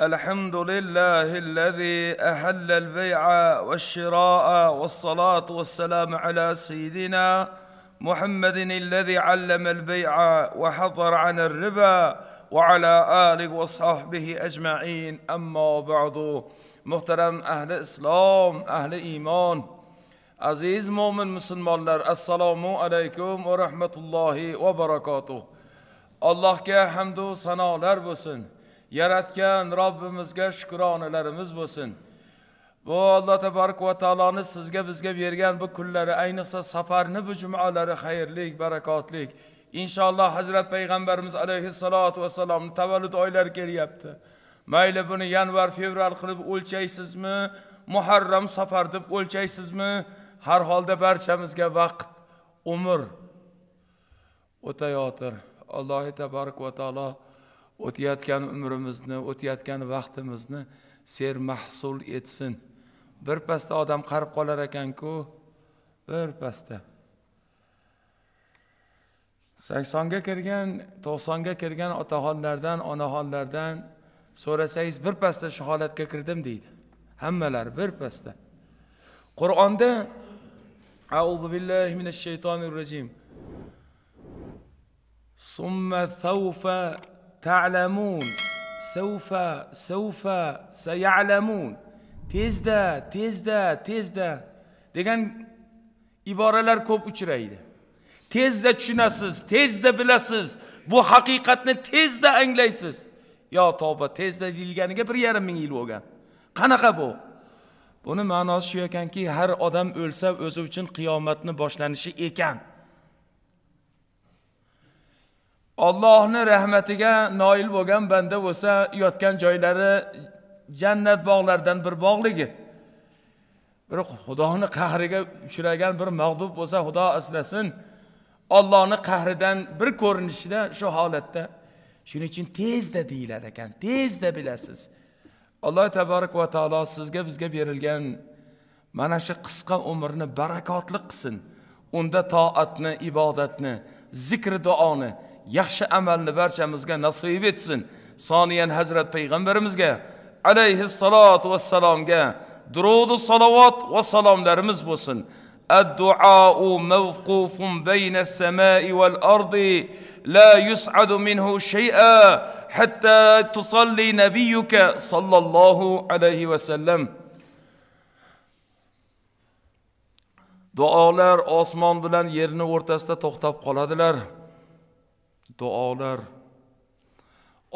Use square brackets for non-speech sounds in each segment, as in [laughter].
الحمد لله الذي احل البيع والشراء والصلاه والسلام على سيدنا محمد الذي علم البيع وحضر عن الربا وعلى اله وصحبه اجمعين اما بعد محترم اهل اسلام اهل ایمان aziz mo'min musulmonlar السلام عليكم ورحمة الله وبركاته الله allohga hamdu sanolar bo'lsin yaratgan Robbimizga shukronalarimiz bo'lsin. Bu Alloh tabarak va taoloni sizga bizga bergan bu kunlari, ayniqsa safarni bu jumalari xayrli barakotlik. Inshaalloh Hazrat payg'ambarimiz alayhissalotu vassalomni tavallud oylari kelyapti. Mayli buni yanvar, fevral qilib o'lchaysizmi, Muharram safar deb o'lchaysizmi? Har holda barchamizga vaqt, umr o'tayotir. Alloh tabarak va taolo o'tayotgan umrimizni o'tayotgan vaqtimizni sermahsul etsin birpasda odam qarib qolar ekanku birpasda saksonga kirgan to'qsonga kirgan otaxonlardan onaxonlardan so'rasangiz birpasda shu holatga kirdim deydi hammalari birpasda qur'onda auzu billahi minash shaytonir rojim summa تعلمون سوف سوف سيعلمون tezda tezda tezda degan iboralar ko'p uchraydi tezda tushunasiz tezda bilasiz bu haqiqatni tezda anglaysiz yo tavba tezda deyilganiga bir yarim ming yil bo'lgan qanaqa bu buni ma'nosi shu ekanki har odam o'lsa o'zi uchun qiyomatni boshlanishi ekan Allohning rahmatiga noil bo'lgan banda bo'lsa yotgan joylari jannat bog'laridan bir bog'ligi bir xudoni qahriga uchragan bir mag'dub bo'lsa xudo asrasin Allohning qahridan bir ko'rinishda shu holatda shuning uchun tezda deyilar ekan tezda bilasiz alloh taborak va taolo sizga bizga berilgan mana shu qisqa umrni barakotli qilsin unda toatni ibodatni zikri duoni yaxshi amalni barchamizga nasib etsin soniyan hazrat payg'ambarimizga alayhissalotu vassalomga durudu salovat va salomlarimiz bo'lsin الدعاء موقوف بين السماء والأرض لا يسعد منه شيئا حتى تصلي نبيك صلى الله عليه وسلم duolar osmon bilan yerni o'rtasida to'xtab qoladilar duolar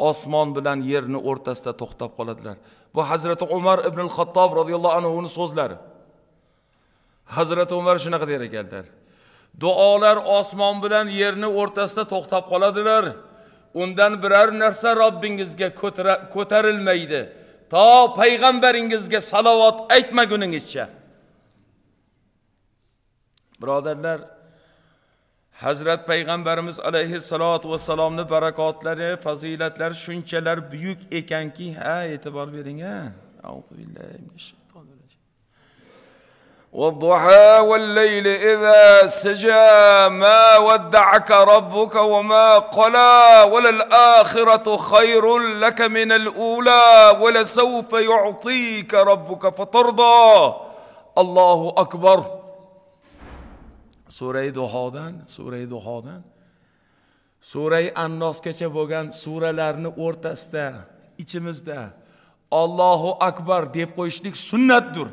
osmon bilan yerni o'rtasida to'xtab qoladilar bu hazrati umar ibn al xattob roziyallohu anhuni so'zlari hazrati umar shunaqa der ekanlar duolar osmon bilan yerni o'rtasida to'xtab qoladilar undan biror narsa robbingizga ko'tarilmaydi to payg'ambaringizga salovat aytmaguningizcha birodarlar Hazrat Peygamberimiz aleyhissalatu vesselamni barakotlari, fazilatlari shunchalar buyuk ekanki, ha e'tibor bering ha. Auzu billahi minash shaytonir rajim. والضحى والليل إذا سجى ما ودعك ربك وما قلى وللآخرة خير لك من الأولى ولسوف يعطيك ربك فترضى الله أكبر surai duhodan surai duhodan surai annosgacha bo'lgan suralarni o'rtasida ichimizda Allohu akbar deb qo'yishlik sunnatdir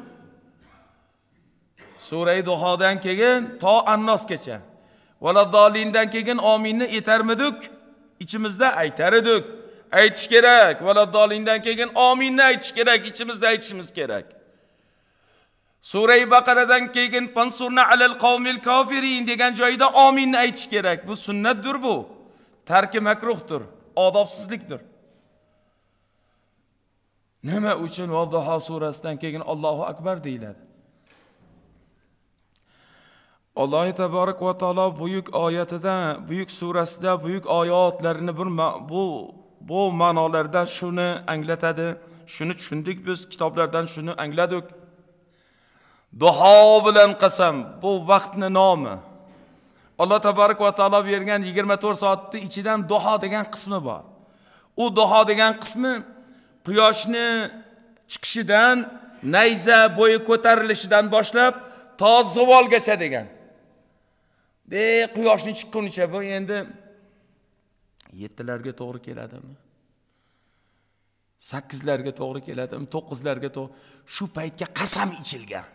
surai duhodan keyin to annosgacha valaddolindan keyin ominni aytarmidik ichimizda aytar edik aytish kerak valaddolindan keyin ominni aytish kerak ichimizda aytishimiz kerak surai baqaradan keyin fansurna alal qavmil kofirin degan joyida ominni aytish kerak bu sunnatdir bu tarki makruhdir odobsizlikdir nima uchun vadaho surasidan keyin allohu akbar deyiladi alloh taborak va taolo buyuk oyatida buyuk surasida buyuk oyatlarini bir bu bu ma'nolarda shuni anglatadi shuni tushundik biz kitoblardan shuni angladik duho bilan qasam bu vaqtni nomi alloh tabarak va taolo bergan yigirma to'rt soatni ichidan duho degan qismi bor u duho degan qismi quyoshni chiqishidan nayza bo'yi ko'tarilishidan boshlab to zivolgacha degan de quyoshni chiqqunicha bu endi yettilarga to'g'ri keladimi sakkizlarga to'g'ri keladimi to'qqizlarga to'g'ri shu paytga qasam ichilgan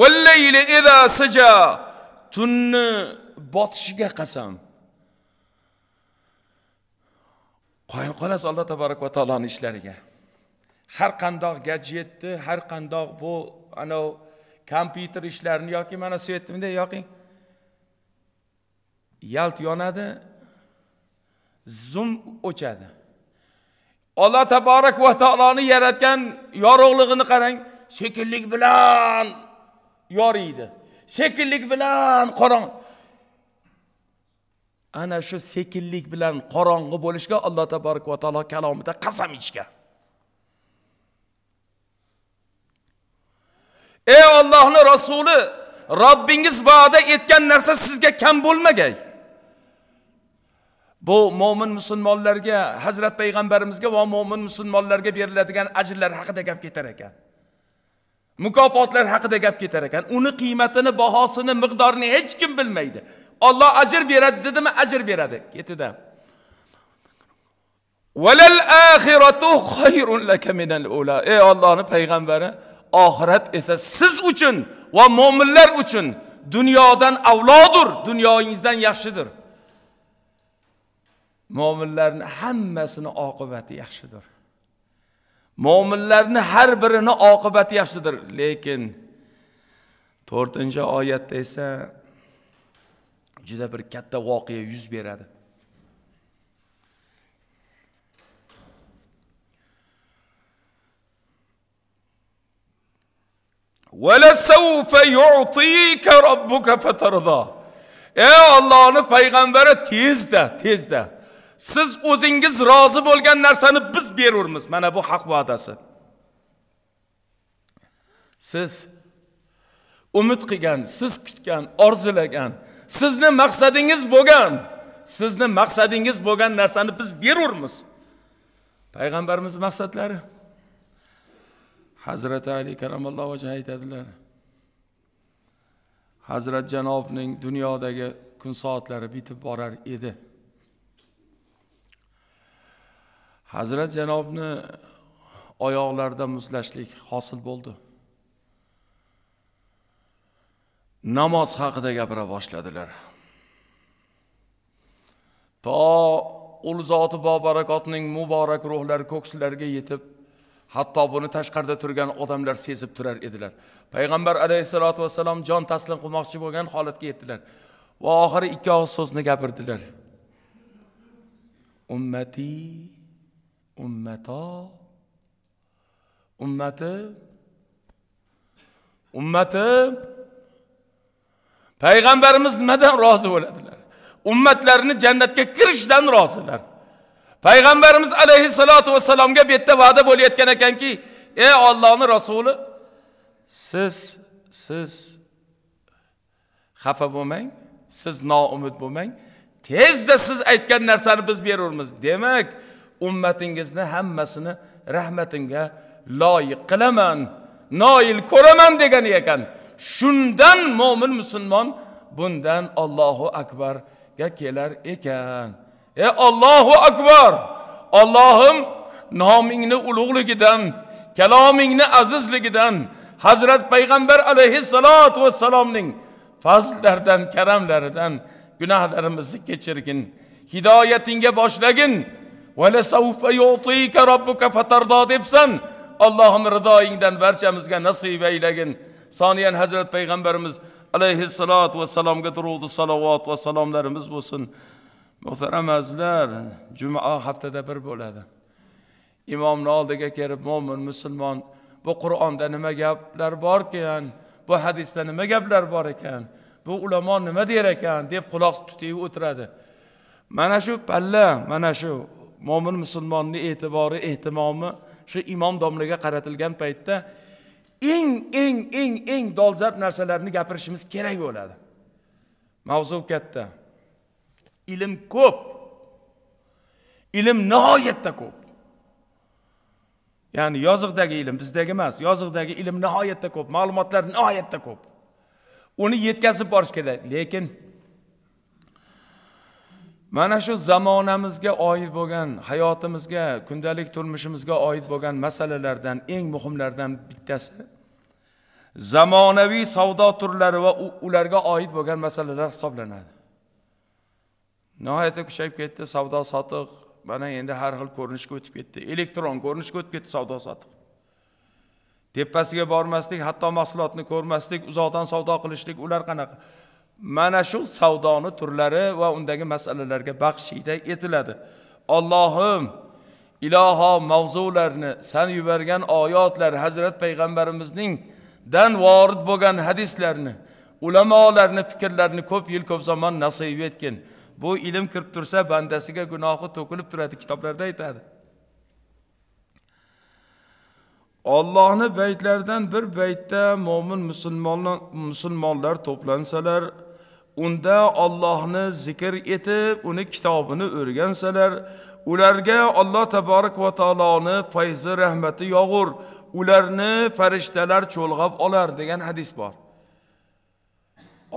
vallayli ida saja tunni botishiga qasam qoyil qolasiz alloh tabarak va taoloning ishlariga har qandoq gadjetni har qandoq bu anavi kompyuter ishlarini yoki mana shu yerdami yoki yalt yonadi zum o'chadi alloh taborak va taoloni yaratgan yorug'lig'ini qarang sekinlik bilan yoriydi sekinlik bilan qorong'i ana shu sekinlik bilan qorong'i bo'lishga alloh taborak va taolo kalomida qasam ichgan ey ollohni rasuli robbingiz va'da etgan narsa sizga kam bo'lmagay bu mo'min musulmonlarga hazrat payg'ambarimizga va mo'min musulmonlarga beriladigan ajrlar haqida gap ketar ekan mukofotlar haqida gap ketar ekan uni qiymatini bahosini miqdorini hech kim bilmaydi olloh ajr beradi dedimi ajr beradi ketida ey ollohni payg'ambari oxirat esa siz uchun va mo'minlar uchun dunyodan avlodur dunyoyingizdan yaxshidir mo'minlarni hammasini oqibati yaxshidir mo'minlarni har birini oqibati yaxshidir lekin to'rtinchi oyatda esa juda bir katta voqea yuz beradi valasavfa yutika robbuka fatardo ey ollohni payg'ambari tezda tezda siz o'zingiz rozi bo'lgan narsani biz beravermiz mana bu haq va'dasi siz umid qilgan siz kutgan orzulagan sizni maqsadingiz bo'lgan sizni maqsadingiz bo'lgan narsani biz beravermiz payg'ambarimiz maqsadlari hazrati ali karamallohu vajh aytadilar hazrat janobning dunyodagi kun soatlari bitib borar edi hazrat janobni oyoqlarida muzlashlik hosil bo'ldi namoz haqida gapira boshladilar to ul zoti bobarakotning muborak ruhlari ko'ksilariga yetib hatto buni tashqarida turgan odamlar sezib turar edilar payg'ambar alayhissalotu vassalam jon taslim qilmoqchi bo'lgan holatga yetdilar va oxiri ikki og'iz so'zni gapirdilar ummatiy ummato ummati ummati payg'ambarimiz nimadan rozi bo'ladilar ummatlarini jannatga kirishdan rozilar payg'ambarimiz alayhissalotu vassalomga bu yerda va'da bo'layotgan ekanki ey ollohni rasuli siz siz xafa bo'lmang siz noumid bo'lmang tezda siz aytgan narsani biz berurmiz demak ummatingizni hammasini rahmatingga loyiq qilaman noil ko'raman degan ekan shundan mo'min musulmon bundan Allohu akbarga kelar ekan e Allohu akbar Allohim nomingni ulug'ligidan kalomingni azizligidan hazrat payg'ambar alayhissalotu vassalomning fazllaridan karamlaridan gunohlarimizni kechirgin hidoyatingga boshlagin debsan allohim ridoyingdan barchamizga nasib aylagin soniyan hazrat payg'ambarimiz va salomga durug'du salovat va salomlarimiz bo'lsin muhtaram azizlar juma haftada bir bo'ladi imomni oldiga kelib mo'min musulmon bu qur'onda nima gaplar bor ekan bu hadisda nima gaplar bor ekan bu ulamo nima der ekan deb quloq tutib o'tiradi mana shu palla mana shu mo'min musulmonni e'tibori ehtimomi shu imom domlaga qaratilgan paytda eng eng eng eng dolzarb narsalarni gapirishimiz kerak bo'ladi mavzu katta ilm ko'p ilm nihoyatda ko'p ya'ni yoziqdagi ilm bizdagi emas yoziqdagi ilm nihoyatda ko'p ma'lumotlar nihoyatda ko'p uni yetkazib borish kerak lekin mana shu zamonamizga oid bo'lgan hayotimizga kundalik turmushimizga oid bo'lgan masalalardan eng muhimlaridan bittasi zamonaviy savdo turlari va ularga oid bo'lgan masalalar hisoblanadi nihoyatda kuchayib ketdi savdo sotiq mana endi har xil ko'rinishga o'tib ketdi elektron ko'rinishga o'tib ketdi savdo sotiq tepasiga bormaslik hatto mahsulotni ko'rmaslik uzoqdan savdo qilishlik ular qanaqa mana shu savdoni turlari va undagi masalalarga baxshida etiladi ollohim iloho mavzularni san yuborgan oyatlar hazrat payg'ambarimizning dan vorid bo'lgan hadislarni ulamolarni fikrlarini ko'p yil ko'p zamon nasib etgin bu ilm kirib tursa bandasiga gunohi to'kilib turadi kitoblarda aytadi ollohni baytlaridan bir baytda mo'min musulmonlar to'plansalar unda Allohni zikr etib uni kitobini o'rgansalar ularga Alloh taborak va taoloni fayzi rahmati yog'ur ularni farishtalar cho'lg'ab olar degan hadis bor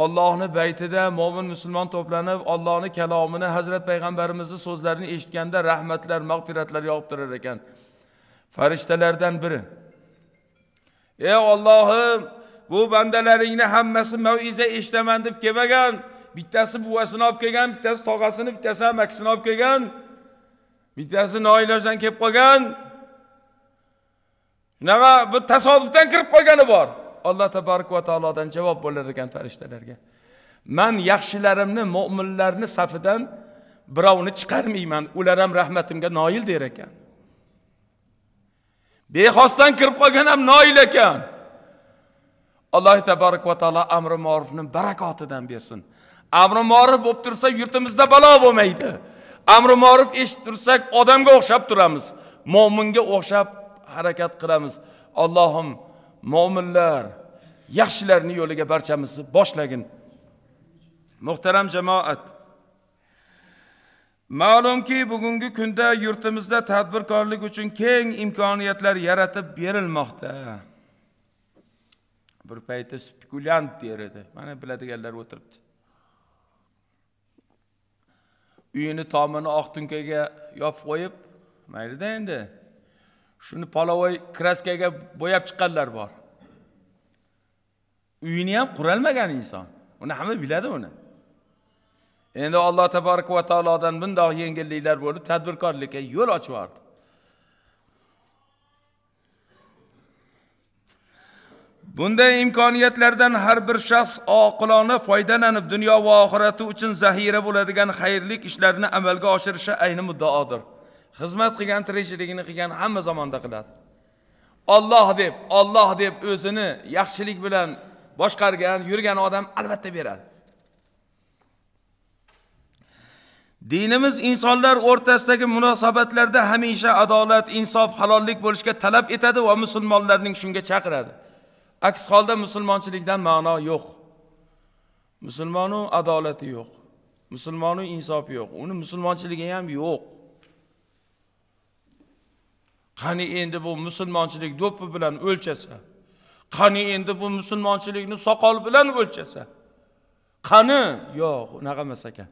Allohni baytida mo'min musulmon to'planib Allohni kalomini Hazrat payg'ambarimizning so'zlarini eshitganda rahmatlar mag'firatlar yog'ib turar ekan farishtalardan biri ey Allohim bu bandalaringni hammasi maiza eshitaman deb kelmagan bittasi buvasini olib kelgan bittasi tog'asini bittasi amakisini olib kelgan bittasi noilojdan kelib qolgan shunaqa bir tasodifdan kirib qolgani bor alloh tabaraka va taolodan javob bo'lar ekan farishtalarga man yaxshilarimni mo'minlarni safidan birovni chiqarmayman ular ham rahmatimga noil der ekan bexosdan kirib qolgan ham noil ekan alloh taborak va taolo amri ma'rufni barakotidan bersin amri ma'ruf bo'lib tursa yurtimizda balo bo'lmaydi amri ma'ruf eshitib tursak odamga o'xshab turamiz mo'minga o'xshab harakat qilamiz allohim mo'minlar yaxshilarni yo'liga barchamizni boshlagin muhtaram jamoat ma'lumki bugungi kunda yurtimizda tadbirkorlik uchun keng imkoniyatlar yaratib berilmoqda bir payta spekulyant der edi mana biladiganlar o'tiribdi uyini tomini oq tunkaga yopib qo'yib maylida endi shuni polovoy kraskaga bo'yab chiqqanlar bor uyini ham olmagan inson uni hamma biladi uni endi alloh taborak va taolodan bundoq yengilliklar bo'lib tadbirkorlikka yo'l ochib yubordi bunday imkoniyatlardan har bir shaxs oqilona foydalanib dunyo va oxirati uchun zaxira bo'ladigan xayrli ishlarni amalga oshirishi ayni muddaodir xizmat qilgan tirishligini qilgan hamma zamonda qiladi Alloh deb Alloh deb o'zini yaxshilik bilan boshqargan yurgan odam albatta beradi dinimiz insonlar o'rtasidagi munosabatlarda hamisha adolat insof halollik bo'lishga talab etadi va musulmonlarning shunga chaqiradi aks holda musulmonchilikdan ma'no yo'q musulmonu adolati yo'q musulmonu insofi yo'q uni musulmonchiligi ham yo'q qani endi bu musulmonchilik do'ppi bilan o'lchasa qani endi bu musulmonchilikni soqol bilan o'lchasa qani yo'q unaqa emas ekan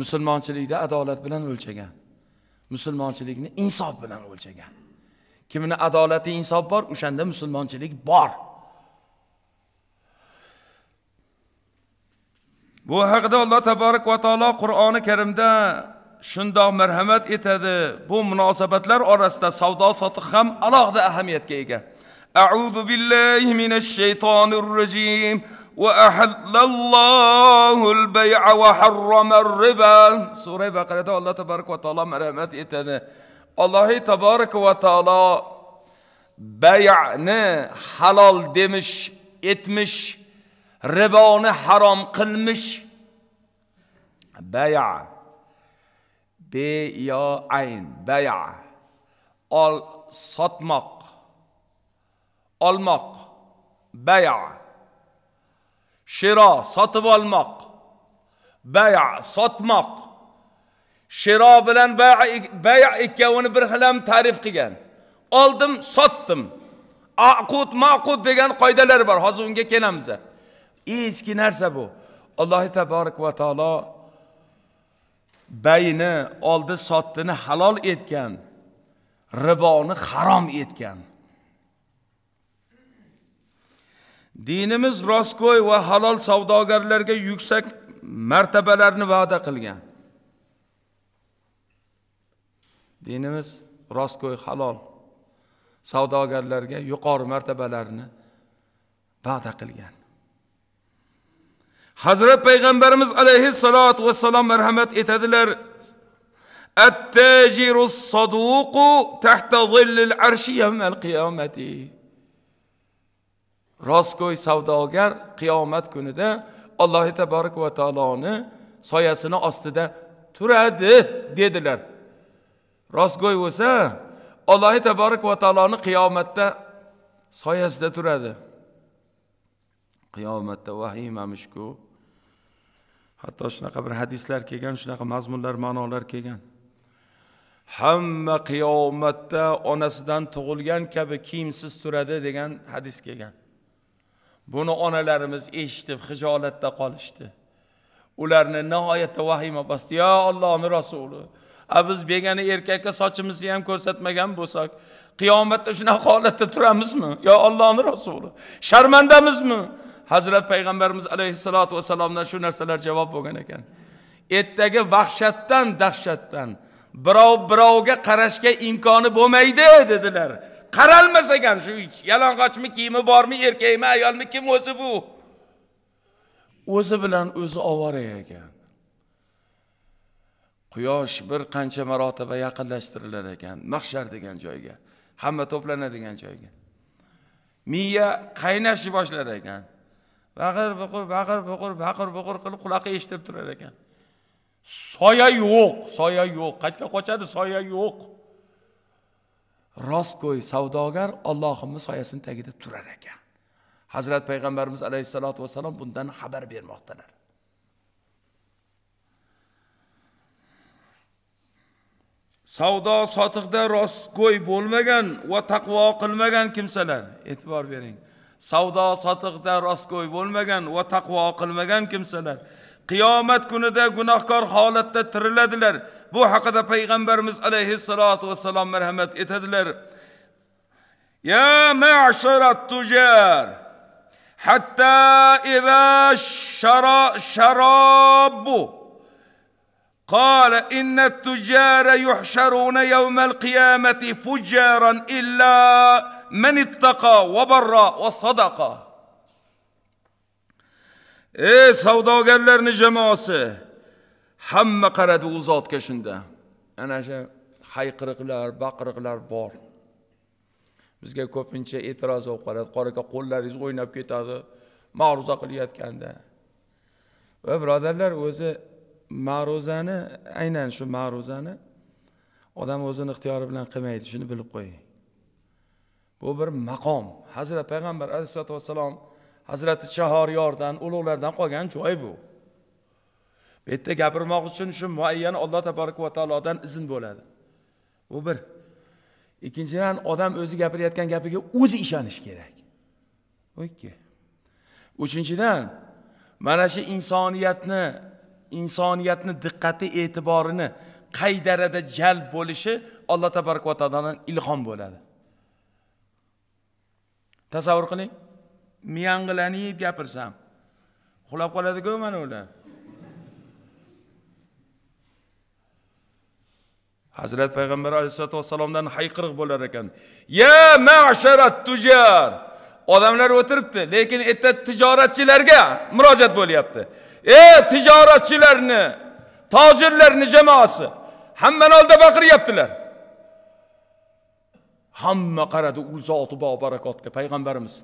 musulmonchilikni adolat bilan o'lchagan musulmonchilikni insof bilan o'lchagan kimini adolati insof bor o'shanda musulmonchilik bor bu haqida alloh taborak va taolo qur'oni karimda shundoq marhamat etadi bu munosabatlar orasida savdo sotiq ham alohida ahamiyatga ega أعوذ بالله من الشيطان الرجيم وأحل الله البيع وحرم الربا سورة بقرة الله تبارك وتعالى مرحمة إتنا Allahu Tebaraka ve Teala bay'ni halal demiş etmiş, riboni haram qilmiş. Bay'a be ayn bay'a al satmak almak bay'a shiro sotib almak bay'a satmak shiro bilan bay ikkovini bir xil ham ta'rif qilgan oldim sotdim aqud maqut degan qoidalar bor hozir unga kelamiz eski narsa bu alloh taborak va taolo bayni oldi sotdini halol etgan riboni harom etgan dinimiz rostgo'y va halol savdogarlarga yuksak martabalarni va'da qilgan dinimiz rostgo'y halol savdogarlarga yuqori martabalarni va'da qilgan hazrat payg'ambarimiz alayhissalotu vassalom marhamat etadilar rostgo'y savdogar qiyomat kunida alloh taborak va taoloni soyasini ostida turadi dedilar rostgo'y bo'lsa allohi taborak va taoloni qiyomatda soyasida turadi qiyomatda vahimamish ku hatto shunaqa bir hadislar kelgan shunaqa mazmunlar ma'nolar kelgan hamma qiyomatda onasidan tug'ilgan kabi kiyimsiz turadi degan hadis kelgan buni onalarimiz eshitib hijolatda qolishdi ularni nihoyatda vahima bosdi yo ollohni rasuli a biz begona erkakka sochimizni ham ko'rsatmagan bo'lsak qiyomatda shunaqa holatda turamizmi yo allohni rasuli sharmandamizmi hazrat payg'ambarimiz alayhissalotu vassalomdan shu narsalar javob bo'lgan ekan ertagi vahshatdan dahshatdan birov birovga qarashga imkoni bo'lmaydi dedilar qaralmas ekan shu yalang'ochmi kiyimi bormi erkakmi ayolmi kim o'zi bu o'zi bilan o'zi ovora ekan quyosh bir qancha marotaba yaqinlashtirilar ekan mahshar degan joyga hamma to'planadigan joyga miya qaynashni boshlar ekan baqir buqur baqir buqur baqir buqur qilib quloqqa eshitib turar ekan soya yo'q soya yo'q qayerga qochadi soya yo'q rostgo'y savdogar ollohimni soyasini tagida turar ekan hazrat payg'ambarimiz alayhissalotu vassalom bundan xabar bermoqdalar savdo sotiqda rostgo'y bo'lmagan va taqvo qilmagan kimsalar e'tibor bering savdo sotiqda rostgo'y bo'lmagan va taqvo qilmagan kimsalar qiyomat kunida gunohkor holatda tiriladilar bu haqida payg'ambarimiz alayhissalotu vassalom marhamat etadilar ya masharat tujar hatta ida shara sharabu قال ان التجار يحشرون يوم القيامه فجارا الا من اتقى وبر وصدق ey savdogarlarni jamoasi hamma qaradi u zotga shunda ana shu hayqiriqlar baqiriqlar bor bizga ko'pincha e'tiroz bo'lib qoladi qora aka qo'llaringiz o'ynab ketadi ma'ruza qilayotganda va birodarlar o'zi ma'ruzani aynan shu ma'ruzani odam o'zini ixtiyori bilan qilmaydi shuni bilib qo'ying bu bir maqom hazrati payg'ambar alayhisalotu vassalom hazrati chahoriyordan ulug'lardan qolgan joy bu bu yerda gapirmoq uchun shu muayyan alloh taboraka va taolodan izn bo'ladi bu bir ikkinchidan odam o'zi gapirayotgan gapiga o'zi ishonish kerak bu ikki uchinchidan mana shu insoniyatni insoniyatni diqqati e'tiborini qay darajada jalb bo'lishi alloh tabaraka va taolodan ilhom bo'ladi tasavvur qiling miyang'ilanib gapirsam uxlab qoladiku mana ular hazrat payg'ambar alayhissalotu vassalomdan hayqiriq bo'lar ekan ya masharat tujar odamlar o'tiribdi lekin erta tijoratchilarga murojaat bo'lyapti e tijoratchilarni tojirlarni jamoasi hammani oldida baqiryaptilar hamma qaradi u zoti bobarakotga payg'ambarimiz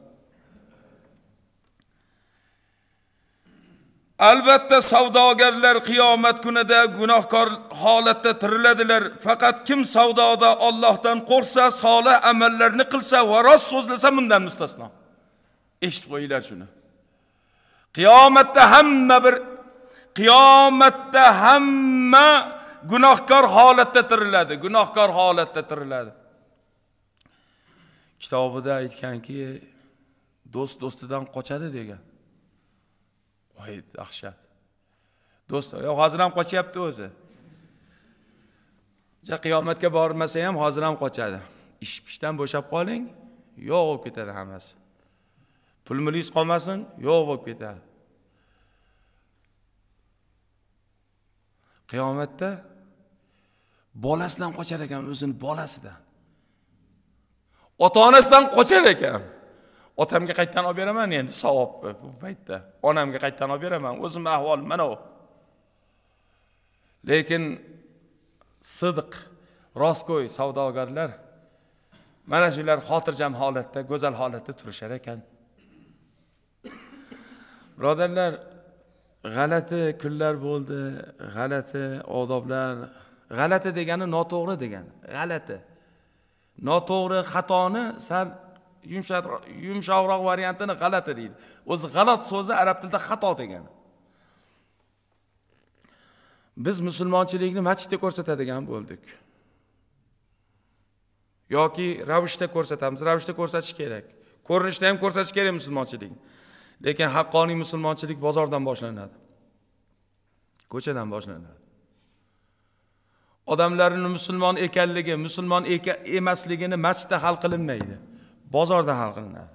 albatta savdogarlar qiyomat kunida gunohkor holatda tiriladilar faqat kim savdoda Allohdan qo'rqsa solih amallarni qilsa va rost so'zlasa bundan mustasno eshitib qo'yinglar shuni qiyomatda hamma bir qiyomatda hamma gunohkor holatda tiriladi gunohkor holatda tiriladi kitobida aytganki do'st do'stidan qochadi degan voy dahshat do'st hozir ham qochyapti o'zi ja qiyomatga bormasa ham hozir ham qochadi ish pishdan bo'shab qoling yo'q bo'lib ketadi hammasi pul mulingiz qolmasin yo'q bo'lib ketadi qiyomatda bolasidan qochar ekan o'zini bolasidan ota onasidan qochar ekan otamga qaytdan olib beraman endi savobni bu paytda onamga qaytdan olib beraman o'zimni ahvolim mana u lekin sidiq rostgo'y savdogarlar mana shular xotirjam holatda go'zal holatda turishar ekan birodarlar g'alati kunlar bo'ldi g'alati odoblar g'alati degani noto'g'ri degani g'alati noto'g'ri xatoni sal yumshoqroq variantini g'alati deydi o'zi g'alat so'zi arab tilida xato degani biz musulmonchilikni masjidda ko'rsatadigan bo'ldik yoki ravishda ko'rsatamiz ravishda ko'rsatish kerak ko'rinishda ham ko'rsatish kerak musulmonchilikni lekin haqqoniy musulmonchilik bozordan boshlanadi ko'chadan boshlanadi odamlarni musulmon ekanligi musulmon emasligini masjidda hal qilinmaydi bozorda hal qilinadi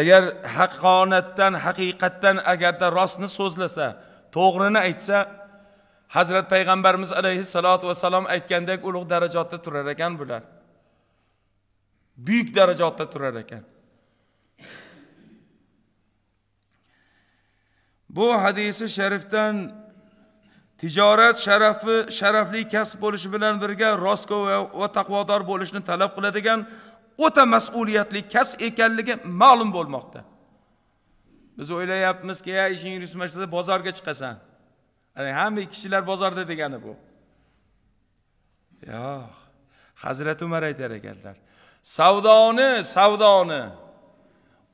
agar haqqonatdan haqiqatdan agarda rostni so'zlasa to'g'rini aytsa hazrat payg'ambarimiz alayhissalotu vassalom aytgandek ulug' darajotda turar ekan bular buyuk darajotda turar ekan bu hadisi sharifdan tijorat sharafi sharafli kasb bo'lishi bilan birga rostgo'y va taqvodor bo'lishni talab qiladigan o'ta mas'uliyatli kasb ekanligi ma'lum bo'lmoqda biz o'ylayapmizki ya ishing yurishmasa bozorga chiqasan yani, hamma kishilar bozorda degani bu yo'q hazrati umar aytar ekanlar savdoni savdoni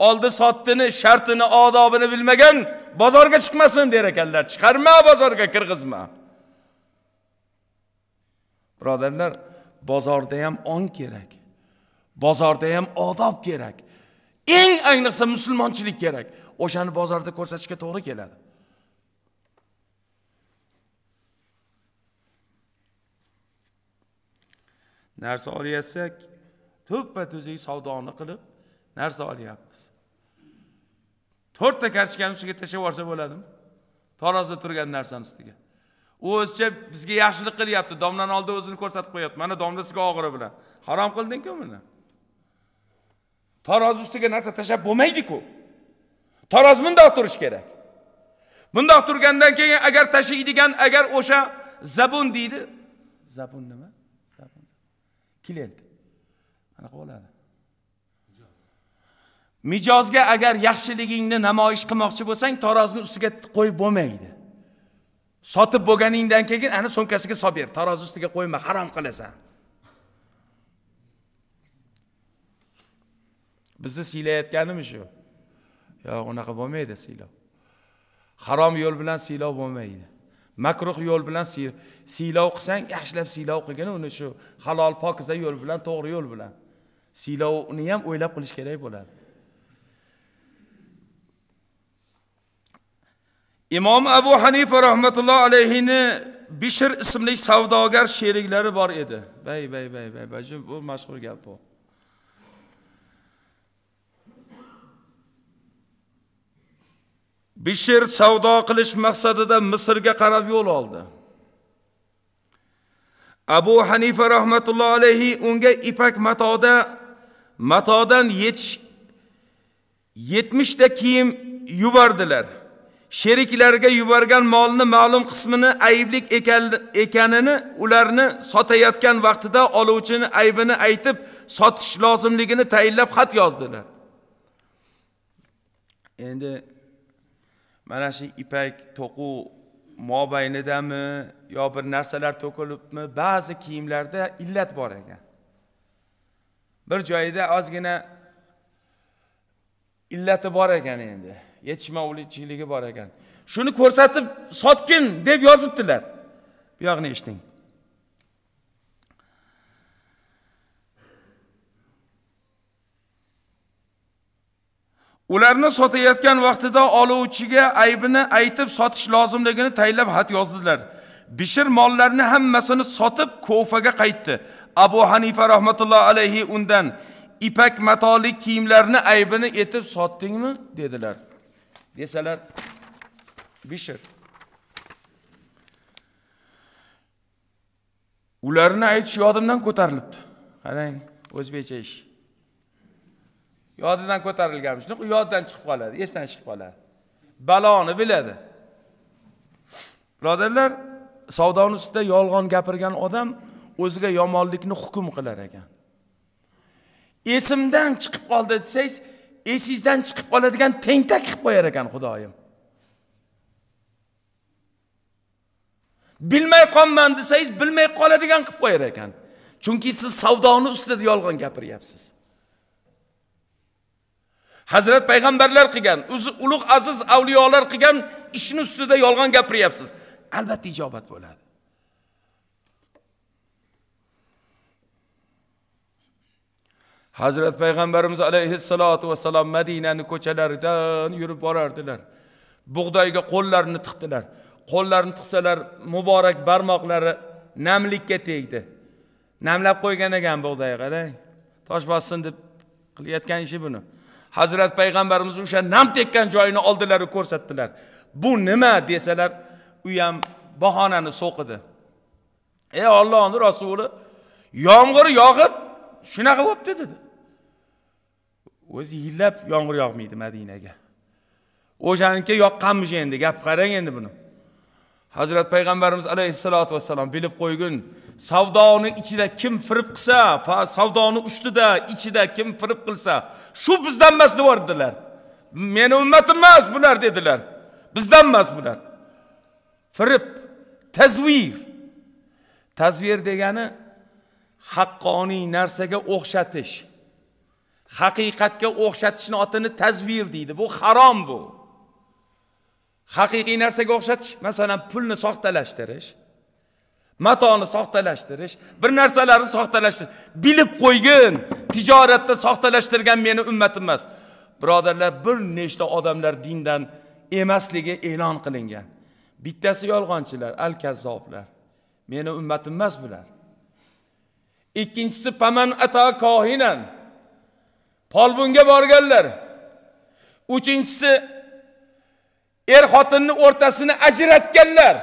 oldi sotdini shartini odobini bilmagan bozorga chiqmasin der ekanlar chiqarma bozorga kirgizma birodarlar bozorda ham ong kerak bozorda ham odob kerak eng ayniqsa musulmonchilik kerak o'shani bozorda ko'rsatishga to'g'ri keladi narsa olayotsak to'ppa to'zing savdoni qilib narsa olyapmiz to'rtta kartochkani ustiga tashlab yuborsa bo'ladimi tarozda turgan narsani ustiga u o'zicha bizga yaxshilik qilyapti domlani oldida o'zini ko'rsatib qo'yapti mana domla sizga og'iri bilan harom qildingku buni tarozi ustiga narsa tashlab bo'lmaydiku taroz bundoq turishi kerak bundoq turgandan keyin agar tashiydigan agar o'sha zabun deydi zabun nima zabun klient anaqa bo'ladi mijozga agar yaxshiligingni namoyish qilmoqchi bo'lsang tarozini ustiga qo'yib bo'lmaydi sotib bo'lganingdan keyin ana so'mkasiga solib ber tarozi ustiga qo'yma harom qilasan bizni siylayotganimiz shu yo'q unaqa bo'lmaydi siylov harom yo'l bilan siylov bo'lmaydi makruh yo'l bilan siylov qilsang yaxshilab siylov qilgin uni shu halol pokiza yo'l bilan to'g'ri yo'l bilan siylovni ham o'ylab qilish kerak bo'ladi imom abu hanifa rahmatullohi alayhini bishr ismli savdogar sheriklari bor edi bay bay bay bay bay bu mashhur gap bu bishr savdo qilish maqsadida misrga qarab yo'l oldi abu hanifa rahmatullohi alayhi unga ipak matoda matodan yetish ta kiyim yubordilar sheriklarga yuborgan molni ma'lum qismini ayblik ekanini ularni sotayotgan vaqtida oluvchini aybini aytib sotish lozimligini tayinlab xat yozdilar endi mana shu ipak to'quv mobaynidami yo bir narsalar to'kilibmi ba'zi kiyimlarda illat bor ekan bir joyida ozgina illati bor ekan endi yetishmovlichiligi bor ekan shuni ko'rsatib sotgin deb yozibdilar bu yog'ini eshiting ularni sotayotgan vaqtida oluvchiga aybini aytib sotish lozimligini tayinlab xat yozdilar bishir mollarni hammasini sotib kofaga qaytdi abu hanifa rahmatullohi alayhi undan ipak matoli kiyimlarni aybini etib sotdingmi dedilar desalar bishir ularni aytish yodimdan ko'tarilibdi qarang o'zbekcha ish yodidan ko'tarilgan shunaqa yoddan chiqib qoladi esdan chiqib qoladi baloni biladi birodarlar savdoni ustida yolg'on gapirgan odam o'ziga yomonlikni hukm qilar ekan esimdan chiqib qoldi desangiz esingizdan chiqib qoladigan tentak qilib qo'yar ekan xudoyim bilmay qolman desangiz bilmay qoladigan qilib qo'yar ekan chunki siz savdoni ustida yolg'on gapiryapsiz hazrat payg'ambarlar qilgan o'zi ulug' aziz avliyolar qilgan ishni ustida yolg'on gapiryapsiz albatta ijobat bo'ladi hazrat payg'ambarimiz alayhissalotu vassalom madinani ko'chalaridan yurib borardilar bug'doyga qo'llarini tiqdilar qo'llarini tiqsalar muborak barmoqlari namlikka tegdi namlab qo'ygan ekan bug'doy qarang tosh bossin deb qilayotgan ishi buni hazrat payg'ambarimiz o'sha nam tekkan joyini oldilaru ko'rsatdilar bu nima desalar u ham bahonani so'qidi ey ollohni rasuli yomg'ir yog'ib shunaqa bo'libdi dedi o'zi yillab yomg'ir yog'maydi madinaga o'shaniki yoqqanmish endi gap qarang endi buni hazrat payg'ambarimiz alayhissalotu vassalom bilib qo'ygin savdoni ichida kim firib qilsa savdoni ustida ichida kim firib qilsa shu bizdan emas debordilar meni ummatim emas bular dedilar bizdan emas bular firib tazvir tazvir degani haqqoniy narsaga o'xshatish haqiqatga o'xshatishni otini tazvir deydi bu harom bu haqiqiy narsaga o'xshatish masalan pulni soxtalashtirish matoni soxtalashtirish bir narsalarni soxtalashtirish bilib qo'ygin tijoratda soxtalashtirgan meni ummatim emas birodarlar bir nechta odamlar dindan emasligi e'lon qilingan bittasi yolg'onchilar al kazzoblar meni ummatim emas bular ikkinchisi paman ata kohinan polbunga borganlar uchinchisi er xotinni o'rtasini ajratganlar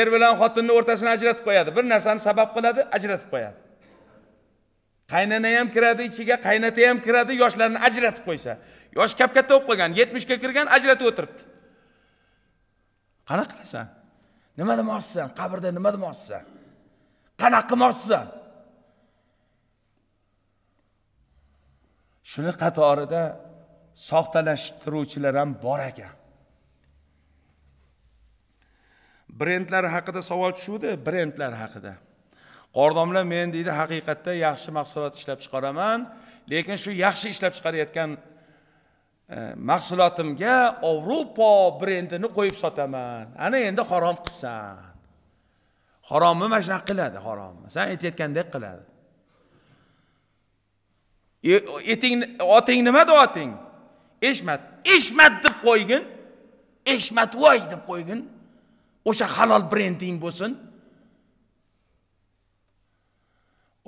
er bilan xotinni o'rtasini ajratib qo'yadi bir narsani sabab qiladi ajratib qo'yadi qaynona ham kiradi ichiga qaynota ham kiradi yoshlarni ajratib qo'ysa yosh kap katta bo'lib qolgan yetmishga kirgan ajratib o'tiribdi qanaqa qilasan nima demoqchisan qabrda nima demoqchisan qanaqa qilmoqchisan shuni qatorida soxtalashtiruvchilar ham bor ekan brendlar haqida savol tushuvdi brendlar haqida qordomlar men deydi haqiqatda yaxshi mahsulot ishlab chiqaraman lekin shu yaxshi ishlab chiqarayotgan e, mahsulotimga ovrupo brendini qo'yib sotaman ana endi harom qilibsan haromni mana shunaqa qiladi haromni san aytayotgandek qiladi eting e oting deb oting eshmat eshmat deb qo'ygin eshmatvoy deb qo'ygin o'sha halol brending bo'lsin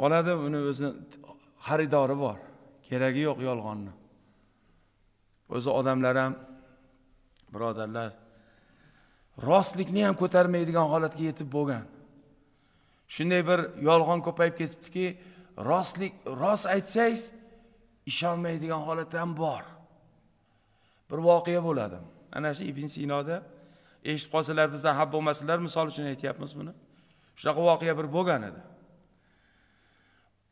oladi uni o'zini xaridori bor keragi yo'q yolg'onni o'zi odamlar ham birodarlar rostlikni ham ko'tarmaydigan holatga yetib bo'lgan shunday bir yolg'on ko'payib ketibdiki rostlik rost aytsangiz ishonmaydigan holat ham bor bir voqea bo'ladi ana shu ibn sinoda eshitib qolsalar bizdan xafa bo'lmasinlar misol uchun aytyapmiz buni shunaqa voqea bir bo'lgan edi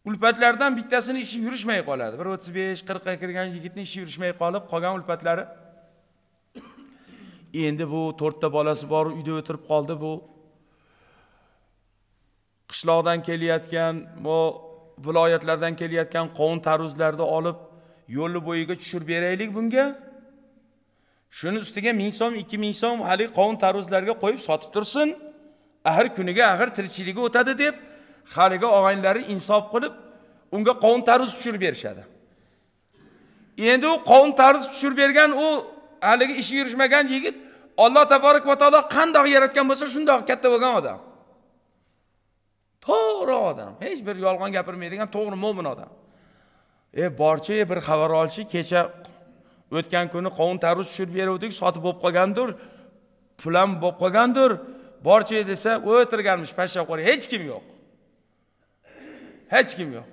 ulpatlardan bittasini ishi yurishmay qoladi bir o'ttiz besh qirqqa kirgan yigitni ishi yurishmay qolib qolgan ulpatlari endi bu to'rtta bolasi bor uyda o'tirib qoldi bu qishloqdan kelayotgan bu viloyatlardan kelayotgan qovun tarvuzlarni olib yo'lni bo'yiga tushirib beraylik bunga shuni ustiga ming so'm ikki ming so'm haligi qovun tarvuzlarga qo'yib sotib tursin axir kuniga axir tirikchiligi o'tadi deb haligi og'aynilari insof qilib unga qovun tarvuz tushirib berishadi endi u qovun tarvuz tushirib bergan u haligi ishi yurishmagan yigit olloh taborak va taolo qandoq yaratgan bo'lsa shundoq katta bo'lgan odam to'g'ri odam hech bir yolg'on gapirmaydigan to'g'ri mo'min odam e borchi bir xabar olchi kecha o'tgan kuni qovun tarvuz tushirib beruvdik sotib bo'lib qolgandir pul ham bo'lib qolgandir borchi desa o'tirganmish pashsha hech kim yo'q hech kim yo'q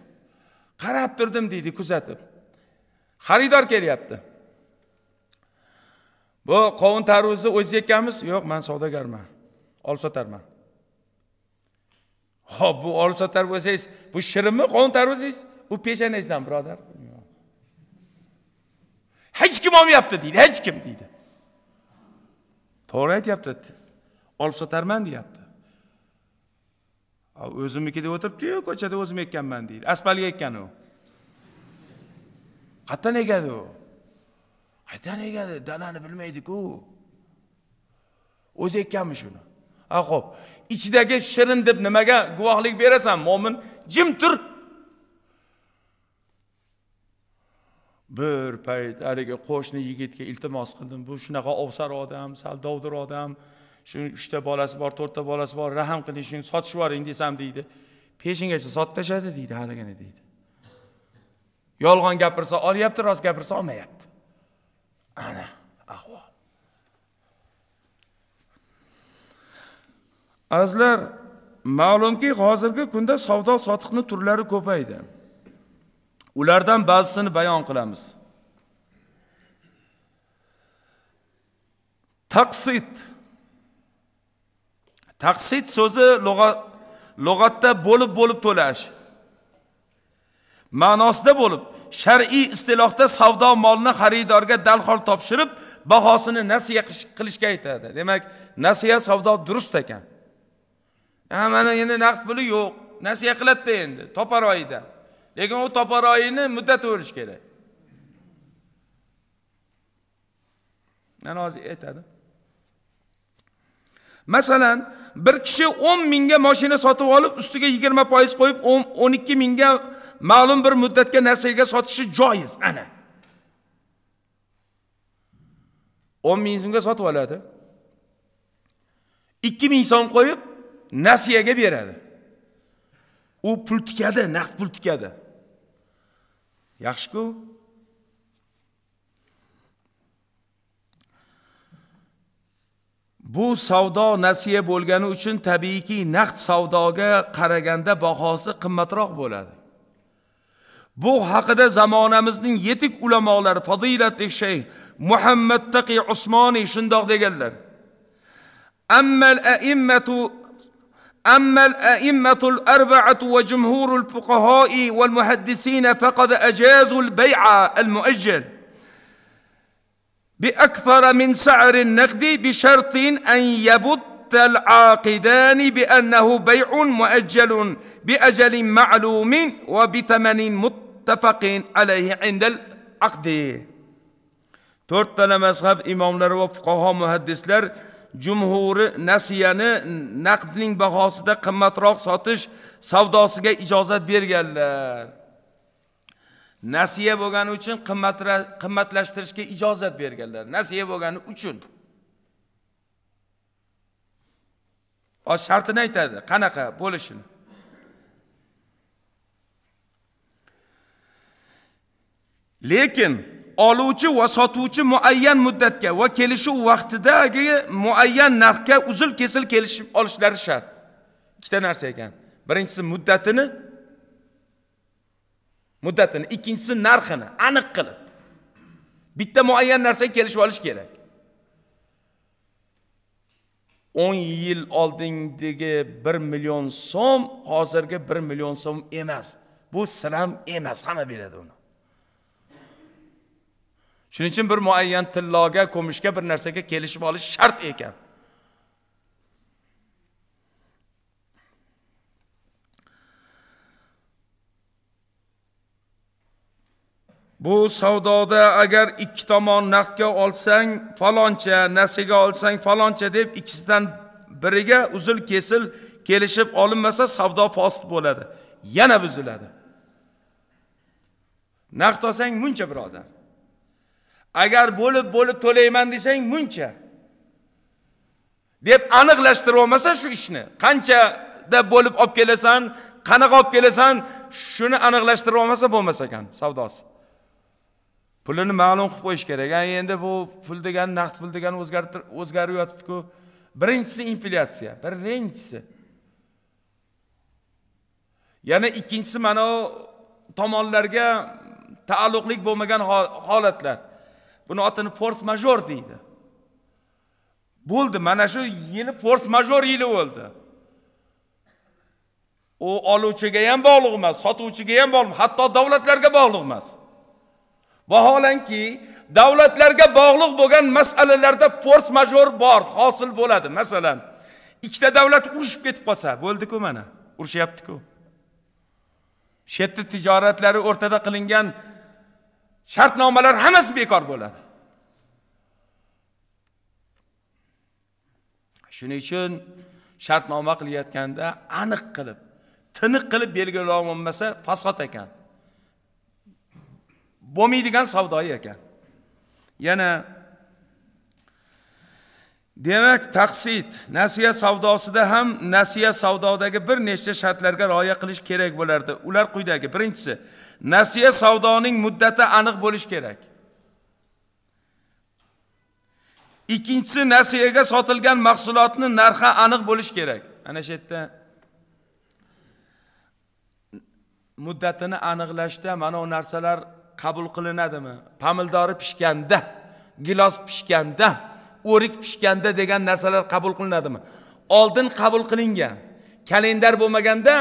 qarab turdim deydi kuzatib xaridor kelyapti bu qovun tarvuzni o'ziz yetkamiz? yo'q man savdogarman olib sotarman ho'p bu olifzot bo'lsangiz bu shirinmi qovun tarbiyasangiz u peshanangizdan birodar hech kim olmayapti deydi hech kim deydi to'g'ri aytyapti olib sotarman deyapti o'zimniki deb o'tiribdiyu ko'chada o'zim ekkanman deydi aspalga ekkan u qayerdan egadi u qayerdan egadi dalani bilmaydiku o'zi ekkanmi shuni ha xo'p ichidagi shirin deb nimaga guvohlik berasan mo'min jim tur bir payt haligi qo'shni yigitga iltimos qildim bu shunaqa ovsar odam sal dovdir odam shu uchta bolasi bor to'rtta bolasi bor rahm qiling shuni sotib yuboring desam deydi peshingacha sotib tashladi deydi haligini deydi yolg'on gapirsa olyapti rost gapirsa olmayapti ana azizlar ma'lumki hozirgi kunda savdo sotiqni turlari ko'paydi ulardan ba'zisini bayon qilamiz taqsid taqsid so'zi lug'atda bo'lib bo'lib to'lash ma'nosida bo'lib shar'iy istilohda savdo molni xaridorga darhol topshirib bahosini nasiya qilishga aytadi demak nasiya savdo durust ekan ha mana endi naqd puli yo'q nasiya qiladida endi toparoyida lekin u toparoyini muddati bo'lishi kerak mana hozir aytadi masalan bir kishi o'n mingga moshina sotib olib ustiga yigirma foiz qo'yib o'n ikki mingga ma'lum bir muddatga nasiyaga sotishi joiz ana o'n ming so'mga sotib oladi ikki ming so'm qo'yib nasiyaga beradi u pul tikadi naqd pul tikadi yaxshi-ku bu savdo nasiya bo'lgani uchun tabiiyki naqd savdoga qaraganda bahosi qimmatroq bo'ladi bu haqida zamonamizning yetuk ulamolari fazilatli shayx muhammad taqiy usmoniy shundoq deganlar ammal aimmatu أما الأئمة الأربعة وجمهور الفقهاء والمحدثين فقد أجازوا البيع المؤجل بأكثر من سعر النقد بشرط أن يبت العاقدان بأنه بيع مؤجل بأجل معلوم وبثمن متفق عليه عند العقد. Dört tane إمام وفقهاء ve fukaha jumhuri nasiyani naqdning bahosida qimmatroq sotish savdosiga ijozat berganlar nasiya bo'lgani uchun qimmatlashtirishga ijozat berganlar nasiya bo'lgani uchun shartini aytadi qanaqa bo'lishini lekin oluvchi va sotuvchi muayyan muddatga va kelishuv vaqtidagi muayyan narxga uzil kesil kelishib olishlari shart ikkita narsa ekan birinchisi muddatini muddatini ikkinchisi narxini aniq qilib bitta muayyan narsaga kelishib olish kerak o'n yil oldingdagi bir million so'm hozirgi bir million so'm emas bu sinam emas hamma biladi uni shuning uchun bir muayyan tilloga kumushga bir narsaga kelishib olish shart ekan bu savdoda agar ikki tomon naqdga olsang faloncha nasiga olsang faloncha deb ikkisidan biriga uzil kesil kelishib olinmasa savdo fosit bo'ladi yana buziladi naqd olsang muncha birodar agar bo'lib bo'lib to'layman desang muncha deb aniqlashtirib olmasa shu ishni qanchada bo'lib olib kelasan qanaqa olib kelasan shuni aniqlashtirib olmasa bo'lmas ekan savdosi pulini ma'lum qilib qo'yish kerak yani endi bu pul degan naqd pul degan o'zgartir o'zgarib yotibdiku birinchisi inflyatsiya birinchisi yana ikkinchisi mana tomonlarga taalluqli bo'lmagan holatlar buni otini fors major deydi bo'ldi mana shu yili fors major yili bo'ldi u oluvchiga ham bog'liq emas sotuvchiga ham bog'liq hatto davlatlarga bog'liq emas vaholanki davlatlarga bog'liq bo'lgan masalalarda fors major bor hosil bo'ladi masalan ikkita davlat urushib ketib qolsa bo'ldiku mana urushyaptiku shu yerda tijoratlari o'rtada qilingan shartnomalar hammasi bekor bo'ladi shuning uchun shartnoma qilayotganda aniq qilib tiniq qilib belgilaolmasa fasod ekan bo'lmaydigan savdo ekan yana demak taqsid nasiya savdosida ham nasiya savdodagi bir nechta shartlarga rioya qilish kerak bo'lardi ular quyidagi birinchisi nasiya savdoning muddati aniq bo'lishi kerak ikkinchisi nasiyaga sotilgan mahsulotni narxi aniq bo'lishi kerak ana shu yerda muddatini aniqlashda mana bu narsalar qabul qilinadimi pamildori pishganda gilos pishganda o'rik pishganda degan narsalar qabul qilinadimi oldin qabul qilingan kalendar bo'lmaganda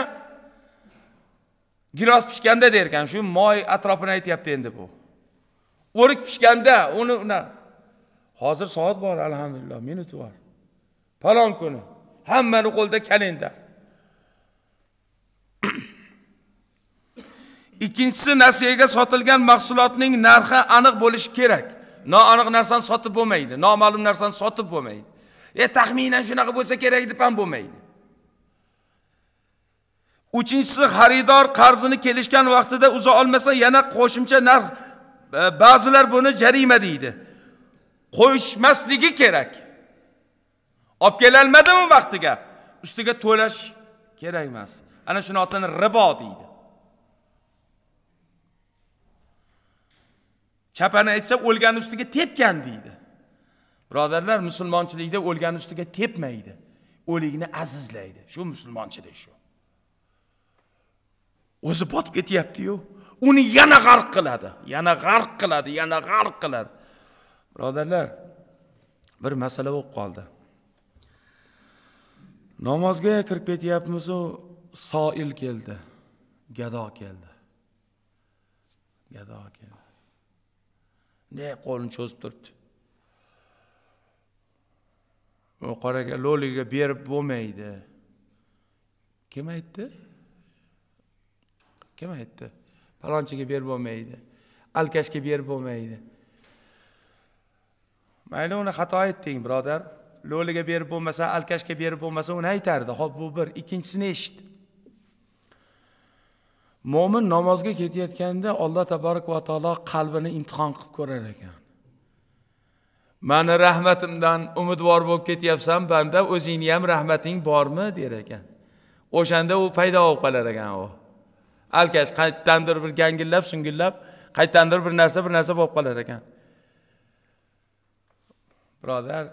gilos pishganda derkan shu moy atrofini aytyapti endi bu o'rik pishganda uni hozir soat bor alhamdulillah minuti bor falon kuni hammani qo'lida kalendar [clears throat] ikkinchisi nasiyaga sotilgan mahsulotning narxi aniq bo'lishi kerak noaniq narsani sotib bo'lmaydi noma'lum narsani sotib bo'lmaydi e taxminan shunaqa bo'lsa kerak deb ham bo'lmaydi uchinchisi xaridor qarzini kelishgan vaqtida uza olmasa yana qo'shimcha narx e, ba'zilar buni jarima deydi qo'yishmasligi kerak olib kelolmadimi vaqtiga ustiga to'lash kerak emas ana shuni otini ribo deydi chapani aytsa o'lgani ustiga tepgan deydi birodarlar musulmonchilikda o'lgani ustiga tepmaydi o'likni azizlaydi shu musulmonchilik shu o'zi botib ketyapti-yu. Uni yana g'arq qiladi, yana g'arq qiladi, yana g'arq qiladi. Birodarlar, bir masala bo'lib qoldi. Namozga kirib ketyapmiz, soil keldi, gado keldi. Gado keldi. Ne qo'lini cho'zib turibdi u qoraga lo'liga berib bo'lmaydi kim aytdi kim aytdi palonchiga berib bo'lmaydi alkashga berib bo'lmaydi mayli uni xato aytding birodar lo'liga berib bo'lmasa alkashga berib bo'lmasa uni aytardi ho'p bu bir ikkinchisini eshit mo'min namozga ketayotganda alloh taborak va taolo qalbini imtihon qilib ko'rar ekan mani rahmatimdan umidvor bo'lib ketyapsan banda o'zingni ham rahmating bormi der ekan o'shanda u paydo bo'lib qolar ekan u alkash qaytdandir bir gangillab sungillab qaytdandir bir narsa bir narsa bo'lib qolar ekan birodar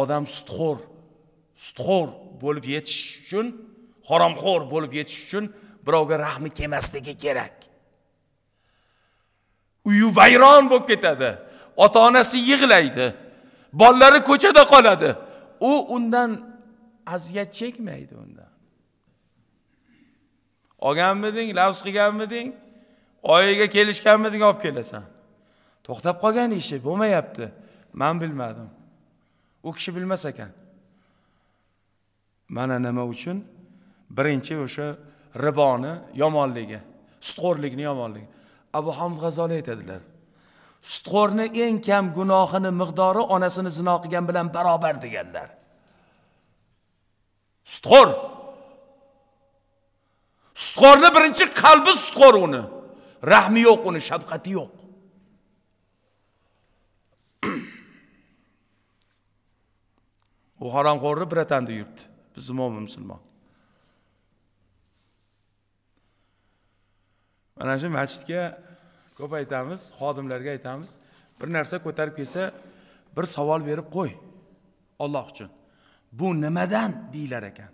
odam sutxo'r sutxo'r bo'lib yetish uchun haromxo'r bo'lib yetish uchun birovga rahmi kelmasligi kerak uyi vayron bo'lib ketadi ota onasi yig'laydi bolalari ko'chada qoladi u undan aziyat chekmaydi undan olganmiding lavz qilganmiding oyiga kelishganmiding olib kelasan to'xtab qolgan ishi bo'lmayapti man bilmadim u kishi bilmas ekan mana nima uchun birinchi o'sha riboni yomonligi sutxo'rlikni yomonligi abu hamid g'azoliy aytadilar sutxo'rni eng kam gunohini miqdori onasini zino qilgan bilan barobar deganlar sutxo'r Sutqorni birinchi qalbi sutqor uni. Rahmi yo'q uni, shafqati yo'q. [clears throat] u haromxo'rni biratanda yuribdi. Biz mo'min musulmon. Mana shu masjidga ko'p aytamiz, xodimlarga aytamiz, bir narsa ko'tarib kelsa, bir savol berib qo'y. Alloh uchun. Bu nimadan deyilar ekan.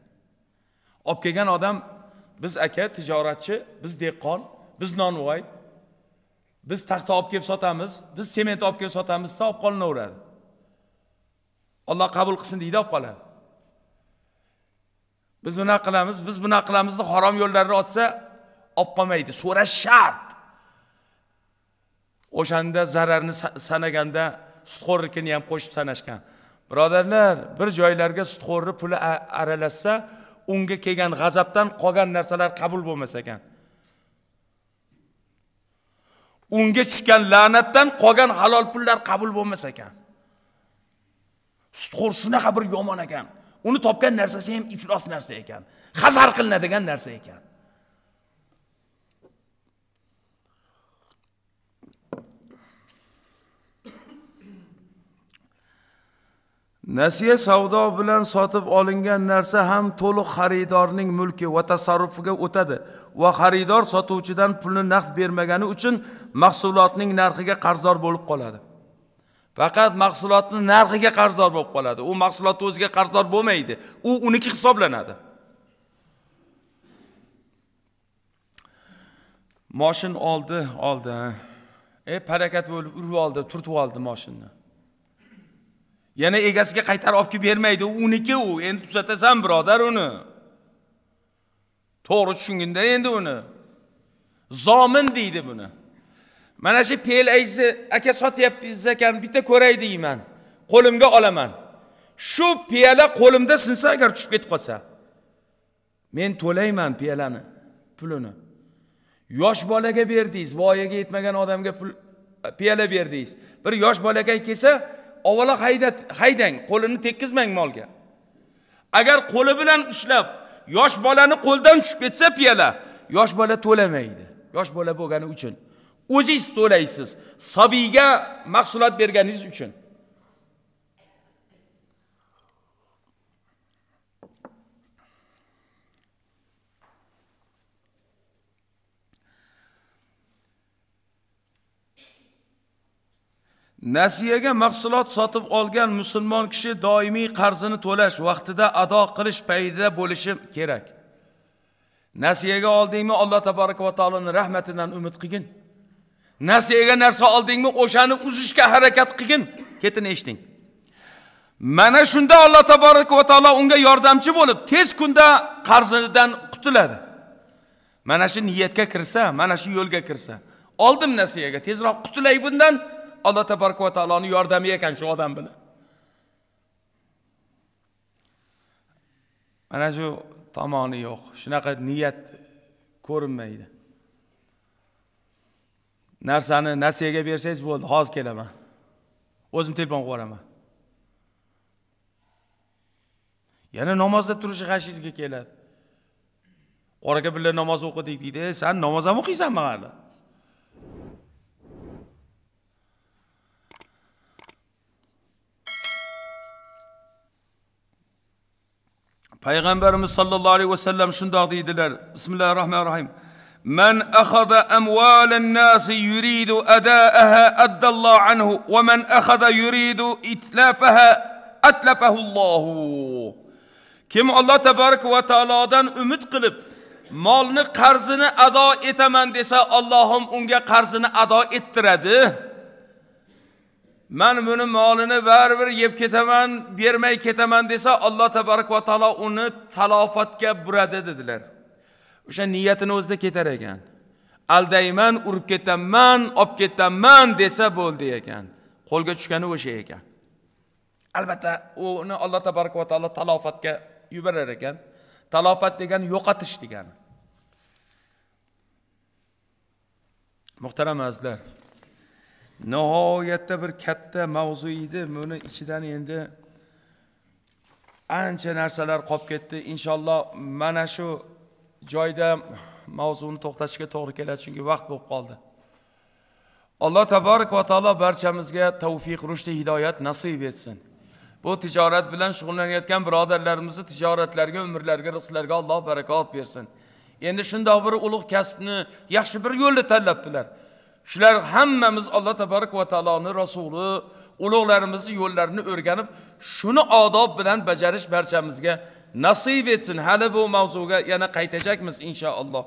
Olib kelgan odam biz aka tijoratchi biz dehqon biz nonvoy biz taxta olib kelib sotamiz biz sement olib kelib sotamiz desa olib qolinaveradi olloh qabul qilsin deydi olib qoladi biz bunaqa qilamiz biz bunaqa qilamiz deb harom yo'llarni otsa olib qolmaydi so'rash shart o'shanda zararni sanaganda sutxo'rnikini ham qo'shib sanashgan birodarlar bir joylarga sutxo'rni puli aralashsa unga kelgan g'azabdan qolgan narsalar qabul bo'lmas ekan unga tushgan la'natdan qolgan halol pullar qabul bo'lmas ekan sutxo'r shunaqa bir yomon ekan uni topgan narsasi ham iflos narsa ekan hazar qilinadigan narsa ekan nasiya savdo bilan sotib olingan narsa ham to'liq xaridorning mulki va tasarrufiga o'tadi va xaridor sotuvchidan pulni naqd bermagani uchun mahsulotning narxiga qarzdor bo'lib qoladi faqat mahsulotni narxiga qarzdor bo'lib qoladi u mahsulotni o'ziga qarzdor bo'lmaydi u uniki hisoblanadi moshin oldi oldi e parakat bo'lib urib oldi turtib oldi moshinni yana egasiga qaytarib olib kelib bermaydi uniki u endi tuzatasan birodar uni to'g'ri tushunginda endi uni zomin deydi buni mana shu pel ayzi aka sotyaptingiz ekan bitta ko'ray deyman qo'limga olaman shu piyala qo'limda sinsa agar tushib ketib qolsa men to'layman piyalani pulini yosh bolaga berdingiz voyaga yetmagan odamga pul piyala berdingiz bir yosh bolakay kelsa avvalo haydat haydang qo'lini tekkizmang molga agar qo'li bilan ushlab yosh bolani qo'ldan tushib ketsa piyola yosh bola to'lamaydi yosh bola bo'lgani uchun o'zingiz to'laysiz sabiyga mahsulot berganingiz uchun nasiyaga mahsulot sotib olgan musulmon kishi doimiy qarzini to'lash vaqtida ado qilish paytida bo'lishi kerak nasiyaga oldingmi alloh tabaraka va taoloni rahmatidan umid qilgin nasiyaga narsa oldingmi o'shani uzishga harakat qilgin ketini eshiting mana shunda alloh tabaraka va taolo unga yordamchi bo'lib tez kunda qarzidan qutuladi mana shu niyatga kirsa mana shu yo'lga kirsa oldim nasiyaga tezroq qutulay bundan alloh tabaraka va taoloni yordami ekan shu odam bilan mana shu tomoni yo'q shunaqa niyat ko'rinmaydi narsani nasiyaga bersangiz bo'ldi hozir kelaman o'zim telefon qilib yuboraman yana namozda turishi g'ashingizga keladi qora birlar namoz o'qi deydi e san namoz ham o'qiysanmi hali payg'ambarimiz sollallohu alayhi vasallam shundoq deydilar bismillahi rohmanir rohim من أخذ أموال الناس يريد أداءها أدى الله عنه ومن أخذ يريد إتلافها أتلفه الله kim olloh taborak va taolodan umid qilib molni qarzini ado etaman desa ollohim unga qarzini ado ettiradi man buni molini baribir yeb ketaman bermay ketaman desa alloh tabarak va taolo uni talofatga buradi dedilar o'sha niyatini o'zida ketar ekan aldayman urib ketaman olib ketaman desa bo'ldi ekan qo'lga tushgani o'sha ekan albatta uni alloh tabarak va taolo talofatga yuborar ekan talofat degani yo'qotish degani muhtaram azizlar nihoyatda bir katta mavzu edi buni ichidan endi ancha narsalar qolib ketdi inshaalloh mana shu joyda mavzuni to'xtatishga to'g'ri keladi chunki vaqt bo'lib qoldi alloh taborak va taolo barchamizga tavfiq rushdi hidoyat nasib etsin bu tijorat bilan shug'ullanayotgan birodarlarimizni tijoratlarga umrlariga rizqlariga alloh barakot bersin endi shundoq bir ulug' kasbni yaxshi bir yo'lni tanlabdilar shular hammamiz alloh tabarak va taoloni rasuli ulug'larimizni yo'llarini o'rganib shuni odob bilan bajarish barchamizga nasib etsin hali bu mavzuga yana qaytajakmiz inshaalloh